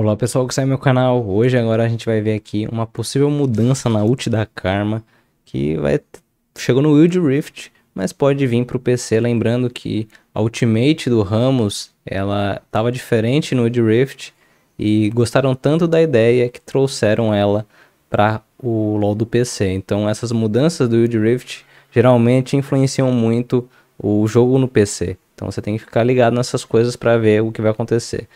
Olá pessoal que sai do meu canal, hoje agora a gente vai ver aqui uma possível mudança na ult da Karma que vai chegou no Wild Rift, mas pode vir para o PC, lembrando que a ultimate do Ramos, ela estava diferente no Wild Rift e gostaram tanto da ideia que trouxeram ela para o LoL do PC. Então essas mudanças do Wild Rift geralmente influenciam muito o jogo no PC. Então você tem que ficar ligado nessas coisas para ver o que vai acontecer.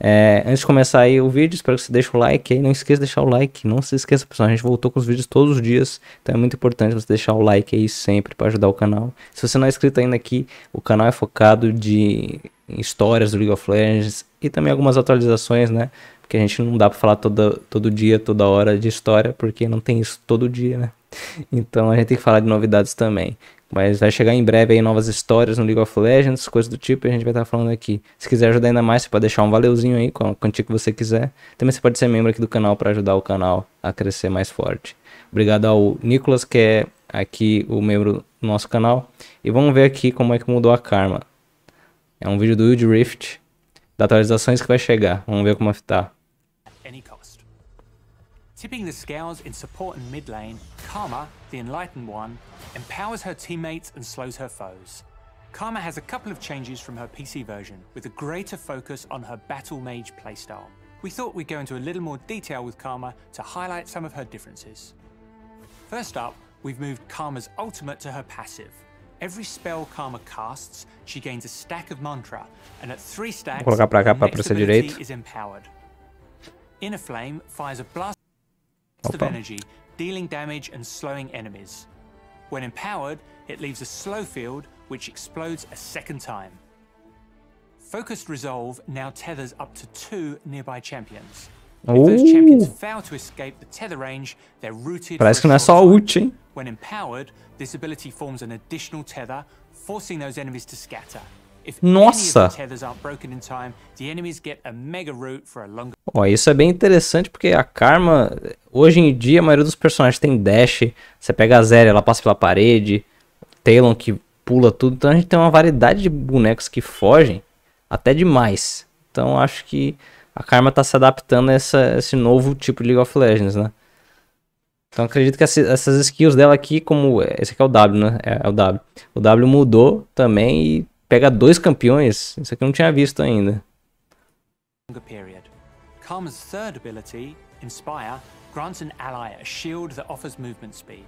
É, antes de começar aí o vídeo, espero que você deixe o like aí. Não esqueça de deixar o like. Não se esqueça, pessoal. A gente voltou com os vídeos todos os dias. Então é muito importante você deixar o like aí sempre para ajudar o canal. Se você não é inscrito ainda aqui, o canal é focado de histórias do League of Legends e também algumas atualizações, né? Porque a gente não dá para falar toda, todo dia, toda hora de história, porque não tem isso todo dia, né? Então a gente tem que falar de novidades também. Mas vai chegar em breve aí novas histórias no League of Legends, coisas do tipo, e a gente vai estar tá falando aqui. Se quiser ajudar ainda mais, você pode deixar um valeuzinho aí, com a quantia que você quiser. Também você pode ser membro aqui do canal para ajudar o canal a crescer mais forte. Obrigado ao Nicolas, que é aqui o membro do nosso canal. E vamos ver aqui como é que mudou a Karma. É um vídeo do Wild Rift, das atualizações que vai chegar. Vamos ver como é está. Any Tipping the scales in support and mid lane, Karma, the Enlightened One, empowers her teammates and slows her foes. Karma has a couple of changes from her PC version, with a greater focus on her Battle Mage playstyle. We thought we'd go into a little more detail with Karma to highlight some of her differences. First up, we've moved Karma's ultimate to her passive. Every spell Karma casts, she gains a stack of mantra, and at three stacks, her next ability is empowered. Inner Flame fires a blast of energy, dealing damage and slowing enemies. When empowered, it leaves a slow field which explodes a second time. Focused Resolve now tethers up to two nearby champions. If those champions fail to escape the tether range, they're rooted. Parece que não é só ult, hein? When empowered, this ability forms an additional tether, forcing those enemies to scatter. If Nossa! Any of the tethers aren't broken in time, the enemies get a mega root for a longer... Oh, isso é bem interessante porque a Karma Hoje em dia, a maioria dos personagens tem dash. Você pega a Zélia, ela passa pela parede. Talon que pula tudo. Então a gente tem uma variedade de bonecos que fogem até demais. Então acho que a Karma tá se adaptando a essa, esse novo tipo de League of Legends, né? Então acredito que essas skills dela aqui, como. É, esse aqui é o W, né? É, é o W. O W mudou também e pega dois campeões. Isso aqui eu não tinha visto ainda. Period. Karma's third ability, Inspire, grants an ally a shield that offers movement speed.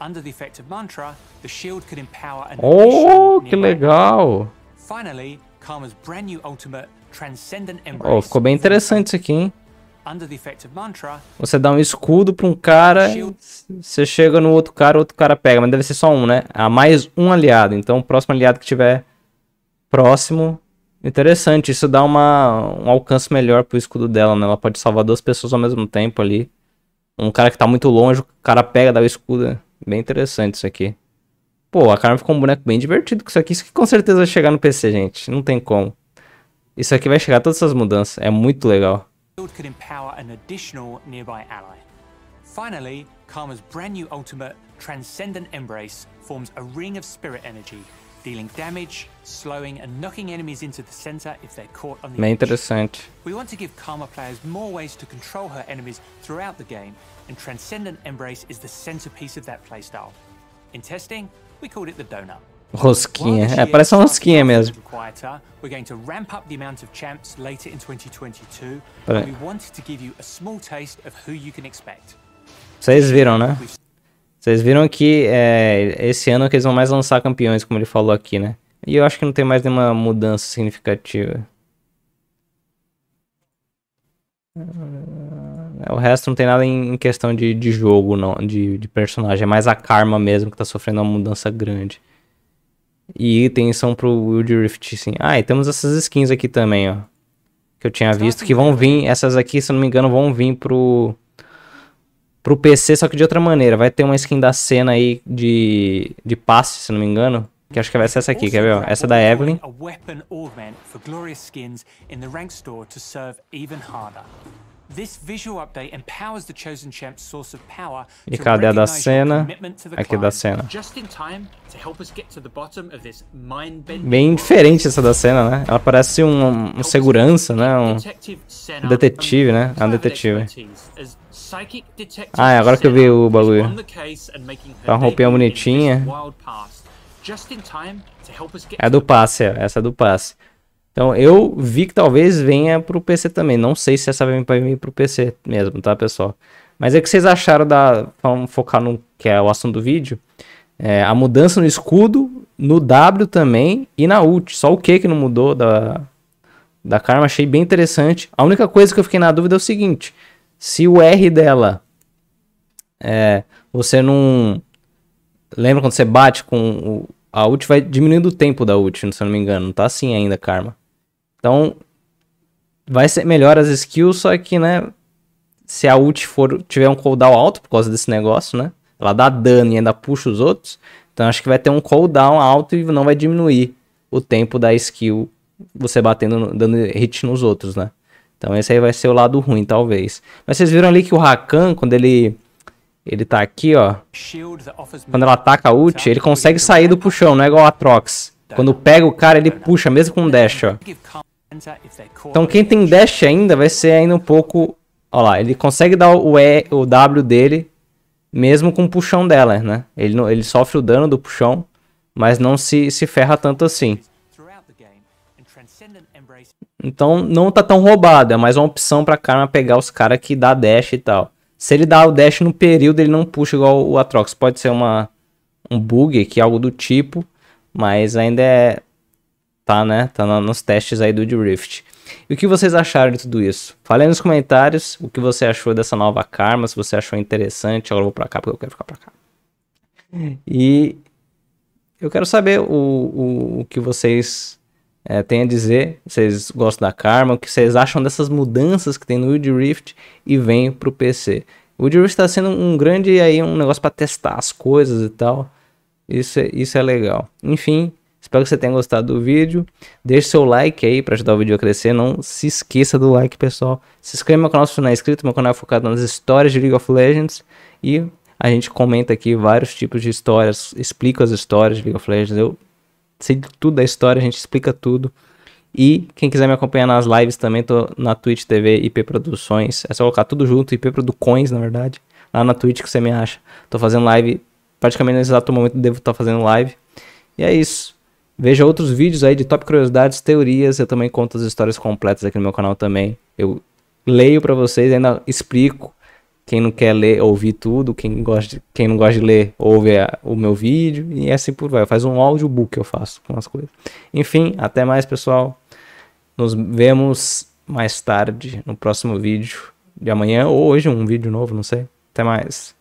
Under the effect of mantra, the shield could empower an Oh, que legal! Finally, Karma's brand new ultimate Transcendent oh, Embrace. Oh, ficou bem interessante isso aqui, hein? Você dá um escudo para um cara, você chega no outro cara, outro cara pega, mas deve ser só um, né? Há mais um aliado, então o próximo aliado que tiver próximo Interessante, isso dá uma, um alcance melhor pro escudo dela, né? Ela pode salvar duas pessoas ao mesmo tempo ali. Um cara que tá muito longe, o cara pega, dá o escudo. Bem interessante isso aqui. Pô, a Karma ficou um boneco bem divertido com isso aqui. Isso aqui com certeza vai chegar no PC, gente. Não tem como. Isso aqui vai chegar, todas essas mudanças. É muito legal. Finally, Karma's brand new ultimate, Transcendent Embrace, forms a ring of spirit energy dealing damage, slowing and knocking enemies into the center if they're caught on the Bem interessante. We want to give Karma players more ways to control her enemies throughout the game, and Transcendent Embrace is the centerpiece of that playstyle. In testing, we called it the donut. Rosquinha, é, parece uma rosquinha mesmo. We're going to ramp up the amount of champs later in 2022. We wanted to give you a small taste of who you can expect. Vocês viram, né? Vocês viram que é, esse ano é que eles vão mais lançar campeões, como ele falou aqui, né? E eu acho que não tem mais nenhuma mudança significativa. É, o resto não tem nada em questão de, de jogo, não, de, de personagem. É mais a Karma mesmo que tá sofrendo uma mudança grande. E itens são pro Wild Rift, sim. Ah, e temos essas skins aqui também, ó. Que eu tinha visto que vão vir. Essas aqui, se eu não me engano, vão vir pro pro PC, só que de outra maneira. Vai ter uma skin da cena aí de, de passe, se não me engano. Que acho que vai ser essa aqui, quer ver? Ó? Essa da Evelyn. E cadê a da cena? Aqui da cena. Bem diferente essa da cena, né? Ela parece um, um segurança, né? Um detetive, né? Ah, um detetive. Ah, é agora que eu vi o bagulho. Tá uma roupinha bonitinha. É do passe, é, essa é do passe. Então eu vi que talvez venha para o PC também. Não sei se essa vai vir para o PC mesmo, tá, pessoal? Mas é que vocês acharam da. Vamos focar no que é o assunto do vídeo. É, a mudança no escudo, no W também e na ult. Só o que que não mudou da, da Karma, achei bem interessante. A única coisa que eu fiquei na dúvida é o seguinte: se o R dela é, você não. Lembra quando você bate com. O, a ult vai diminuindo o tempo da ult, se eu não me engano. Não tá assim ainda, Karma. Então, vai ser melhor as skills, só que, né, se a ult for, tiver um cooldown alto por causa desse negócio, né, ela dá dano e ainda puxa os outros, então acho que vai ter um cooldown alto e não vai diminuir o tempo da skill você batendo, dando hit nos outros, né. Então esse aí vai ser o lado ruim, talvez. Mas vocês viram ali que o Rakan, quando ele ele tá aqui, ó. Quando ela ataca a ult, ele consegue sair do puxão, não é igual a Trox. Quando pega o cara, ele puxa, mesmo com um dash, ó. Então quem tem dash ainda vai ser ainda um pouco... Olha lá, ele consegue dar o, e, o W dele mesmo com o puxão dela, né? Ele, ele sofre o dano do puxão, mas não se, se ferra tanto assim. Então não tá tão roubado, é mais uma opção pra Karma pegar os caras que dá dash e tal. Se ele dá o dash no período, ele não puxa igual o Atrox. Pode ser uma, um bug aqui, é algo do tipo, mas ainda é tá, né? Tá nos testes aí do Drift. E o que vocês acharam de tudo isso? Fale nos comentários o que você achou dessa nova Karma, se você achou interessante. Agora eu vou pra cá porque eu quero ficar pra cá. E eu quero saber o, o, o que vocês é, têm a dizer. Vocês gostam da Karma? O que vocês acham dessas mudanças que tem no Wild Rift e vem pro PC? O Wild Rift tá sendo um grande aí, um negócio para testar as coisas e tal. Isso é, isso é legal. Enfim, Espero que você tenha gostado do vídeo. Deixe seu like aí para ajudar o vídeo a crescer. Não se esqueça do like, pessoal. Se inscreva no meu canal se não é inscrito. Meu canal é focado nas histórias de League of Legends. E a gente comenta aqui vários tipos de histórias. Explico as histórias de League of Legends. Eu sei tudo da história, a gente explica tudo. E quem quiser me acompanhar nas lives também, tô na Twitch TV IP Produções. É só colocar tudo junto, IP Produções, na verdade. Lá na Twitch que você me acha. Tô fazendo live, praticamente no exato momento devo estar tá fazendo live. E é isso. Veja outros vídeos aí de top curiosidades, teorias. Eu também conto as histórias completas aqui no meu canal também. Eu leio para vocês, ainda explico. Quem não quer ler, ouvir tudo. Quem, gosta de, quem não gosta de ler, ouve a, o meu vídeo. E assim por vai. Faz um audiobook eu faço com as coisas. Enfim, até mais, pessoal. Nos vemos mais tarde no próximo vídeo de amanhã ou hoje um vídeo novo, não sei. Até mais.